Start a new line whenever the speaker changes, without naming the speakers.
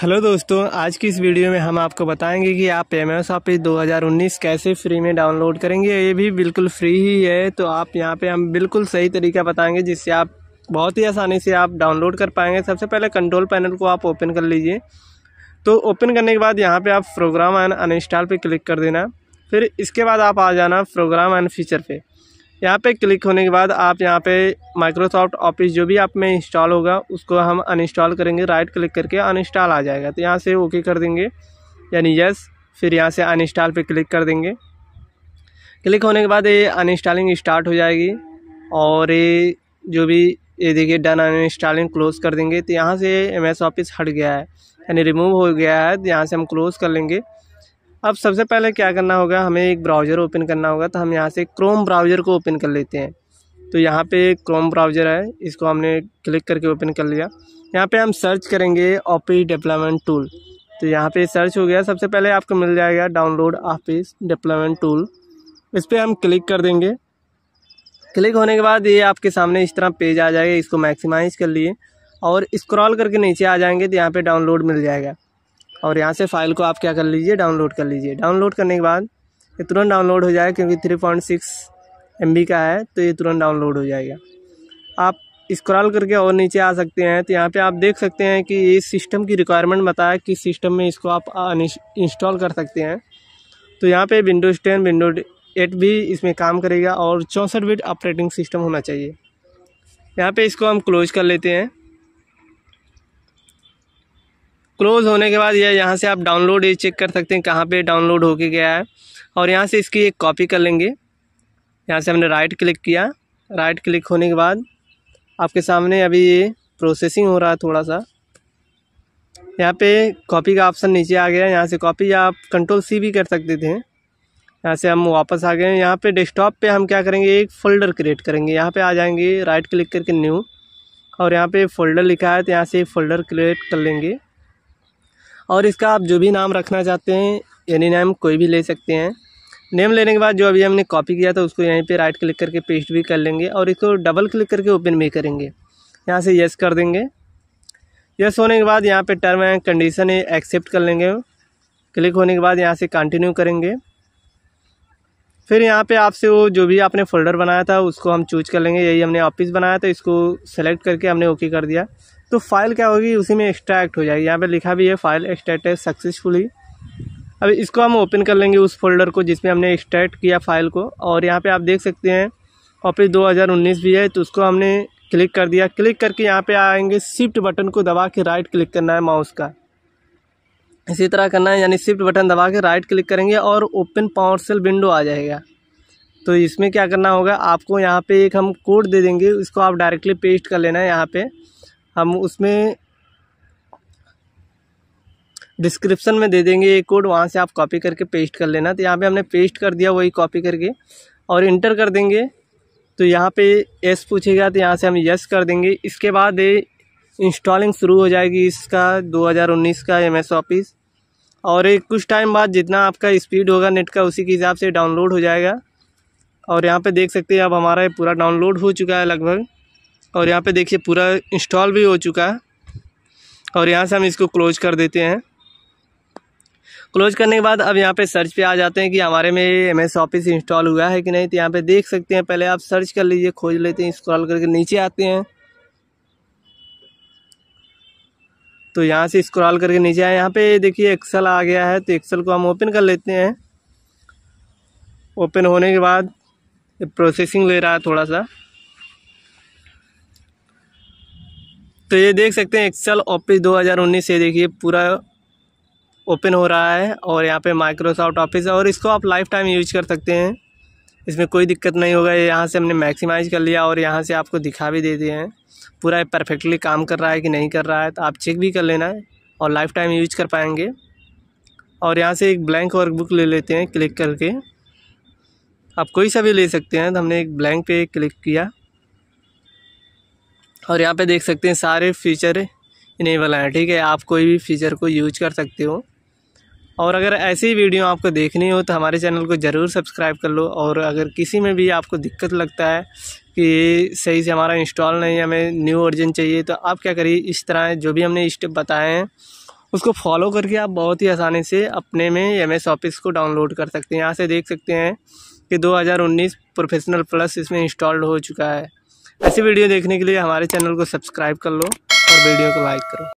hello दोस्तों आज की इस वीडियो में हम आपको बताएंगे कि आप एम एस ऑफिस दो कैसे फ्री में डाउनलोड करेंगे ये भी बिल्कुल फ्री ही है तो आप यहाँ पे हम बिल्कुल सही तरीका बताएंगे जिससे आप बहुत ही आसानी से आप डाउनलोड कर पाएंगे सबसे पहले कंट्रोल पैनल को आप ओपन कर लीजिए तो ओपन करने के बाद यहाँ पर आप प्रोग्राम एंड अनइंस्टॉल पर क्लिक कर देना फिर इसके बाद आप आ जाना प्रोग्राम एंड फीचर पर यहाँ पे क्लिक होने के बाद आप यहाँ पे माइक्रोसॉफ्ट ऑफिस जो भी आप में इंस्टॉल होगा उसको हम अनइंस्टॉल करेंगे राइट क्लिक करके अनइंस्टॉल आ जाएगा तो यहाँ से ओके कर देंगे यानी यस फिर यहाँ से अनइंस्टॉल पे क्लिक कर देंगे क्लिक होने के बाद ये अनइंस्टॉलिंग स्टार्ट हो जाएगी और ये जो भी ये देखिए डन अनइंस्टॉलिंग क्लोज़ कर देंगे तो यहाँ से एम एस ऑफिस हट गया है यानी रिमूव हो गया है तो यहाँ से हम क्लोज़ कर लेंगे अब सबसे पहले क्या करना होगा हमें एक ब्राउज़र ओपन करना होगा तो हम यहाँ से क्रोम ब्राउज़र को ओपन कर लेते हैं तो यहाँ पे क्रोम ब्राउज़र है इसको हमने क्लिक करके ओपन कर लिया यहाँ पे हम सर्च करेंगे ऑफिस डेवलपमेंट टूल तो यहाँ पे सर्च हो गया सबसे पहले आपको मिल जाएगा डाउनलोड ऑफिस डेवलपमेंट टूल इस पर हम क्लिक कर देंगे क्लिक होने के बाद ये आपके सामने इस तरह पेज आ जाएगा इसको मैक्सीमाइज़ कर लिए और इस्क्रॉल करके नीचे आ जाएंगे तो यहाँ पर डाउनलोड मिल जाएगा और यहाँ से फ़ाइल को आप क्या कर लीजिए डाउनलोड कर लीजिए डाउनलोड करने के बाद ये तुरंत डाउनलोड हो जाएगा क्योंकि three point six M B का है तो ये तुरंत डाउनलोड हो जाएगा आप स्क्रॉल करके और नीचे आ सकते हैं तो यहाँ पे आप देख सकते हैं कि ये सिस्टम की रिक्वायरमेंट बताया कि सिस्टम में इसको आप इंस्टॉल कर सकते हैं तो यहाँ पे विंडोज़ टेन विंडोज एट भी इसमें काम करेगा और चौंसठ बिट ऑपरेटिंग सिस्टम होना चाहिए यहाँ पे इसको हम क्लोज कर लेते हैं क्लोज़ होने के बाद ये यह यहाँ से आप डाउनलोड ये चेक कर सकते हैं कहाँ पे डाउनलोड होके गया है और यहाँ से इसकी एक कॉपी कर लेंगे यहाँ से हमने राइट क्लिक किया राइट क्लिक होने के बाद आपके सामने अभी ये प्रोसेसिंग हो रहा है थोड़ा सा यहाँ पे कॉपी का ऑप्शन नीचे आ गया यहाँ से कॉपी आप कंट्रोल सी भी कर सकते थे यहाँ से हम वापस आ गए यहाँ पे डेस्कटॉप पे हम क्या करेंगे एक फ़ोल्डर क्रिएट करेंगे यहाँ पे आ जाएंगे राइट क्लिक करके न्यू और यहाँ पे फ़ोल्डर लिखा है तो यहाँ से एक फ़ोल्डर क्रिएट कर लेंगे और इसका आप जो भी नाम रखना चाहते हैं एनी नाम कोई भी ले सकते हैं नेम लेने के बाद जो अभी हमने कॉपी किया था उसको यहीं पे राइट क्लिक करके पेस्ट भी कर लेंगे और इसको डबल क्लिक करके ओपन भी करेंगे यहाँ से यस कर देंगे यस होने के बाद यहाँ पे टर्म एंड कंडीशन एक्सेप्ट कर लेंगे क्लिक होने के बाद यहाँ से कंटिन्यू करेंगे फिर यहाँ पे आपसे वो जो भी आपने फोल्डर बनाया था उसको हम चूज कर लेंगे यही हमने ऑफिस बनाया था इसको सेलेक्ट करके हमने ओके कर दिया तो फाइल क्या होगी उसी में एक्सट्रैक्ट हो जाएगी यहाँ पे लिखा भी है फाइल है सक्सेसफुली अब इसको हम ओपन कर लेंगे उस फोल्डर को जिसमें हमने एक्सट्रैक्ट किया फाइल को और यहाँ पे आप देख सकते हैं ऑफिस 2019 भी है तो उसको हमने क्लिक कर दिया क्लिक करके यहाँ पे आएंगे शिफ्ट बटन को दबा के राइट क्लिक करना है माउस का इसी तरह करना है यानी शिफ्ट बटन दबा के राइट क्लिक करेंगे और ओपन पावर सेल विंडो आ जाएगा तो इसमें क्या करना होगा आपको यहाँ पे एक हम कोड दे देंगे इसको आप डायरेक्टली पेस्ट कर लेना है यहाँ पे हम उसमें डिस्क्रिप्शन में दे देंगे ये कोड वहाँ से आप कॉपी करके पेस्ट कर लेना तो यहाँ पे हमने पेस्ट कर दिया वही कॉपी करके और इंटर कर देंगे तो यहाँ पे यस पूछेगा तो यहाँ से हम यस कर देंगे इसके बाद ये इंस्टॉलिंग शुरू हो जाएगी इसका 2019 का एम एस ऑफिस और एक कुछ टाइम बाद जितना आपका स्पीड होगा नेट का उसी के हिसाब से डाउनलोड हो जाएगा और यहाँ पर देख सकते हैं अब हमारा पूरा डाउनलोड हो चुका है लगभग और यहाँ पे देखिए पूरा इंस्टॉल भी हो चुका है और यहाँ से हम इसको क्लोज कर देते हैं क्लोज करने के बाद अब यहाँ पे सर्च पे आ जाते हैं कि हमारे में एम एस ऑफिस इंस्टॉल हुआ है कि नहीं तो यहाँ पे देख सकते हैं पहले आप सर्च कर लीजिए खोज लेते हैं स्क्रॉल करके नीचे आते हैं तो यहाँ से स्क्रॉल करके नीचे आए यहाँ पे देखिए एक्सल आ गया है तो एक्सल को हम ओपन कर लेते हैं ओपन होने के बाद प्रोसेसिंग ले रहा है थोड़ा सा तो ये देख सकते हैं एक्सेल ऑफिस 2019 ये देखिए पूरा ओपन हो रहा है और यहाँ पे माइक्रोसॉफ्ट ऑफिस और इसको आप लाइफ टाइम यूज कर सकते हैं इसमें कोई दिक्कत नहीं होगा यहाँ से हमने मैक्सिमाइज कर लिया और यहाँ से आपको दिखा भी देते हैं पूरा परफेक्टली काम कर रहा है कि नहीं कर रहा है तो आप चेक भी कर लेना है और लाइफ टाइम यूज कर पाएंगे और यहाँ से एक ब्लैंक वर्कबुक ले लेते हैं क्लिक करके आप कोई सा भी ले सकते हैं तो हमने एक ब्लैंक पे क्लिक किया और यहाँ पे देख सकते हैं सारे फीचर इनेबल हैं ठीक है आप कोई भी फीचर को यूज कर सकते हो और अगर ऐसी वीडियो आपको देखनी हो तो हमारे चैनल को ज़रूर सब्सक्राइब कर लो और अगर किसी में भी आपको दिक्कत लगता है कि सही से हमारा इंस्टॉल नहीं है हमें न्यू वर्जन चाहिए तो आप क्या करिए इस तरह जो भी हमने स्टेप बताए हैं उसको फॉलो करके आप बहुत ही आसानी से अपने में एम एस ऑफिस को डाउनलोड कर सकते हैं यहाँ से देख सकते हैं कि 2019 प्रोफेशनल प्लस इसमें इंस्टॉल्ड हो चुका है ऐसी वीडियो देखने के लिए हमारे चैनल को सब्सक्राइब कर लो और वीडियो को लाइक करो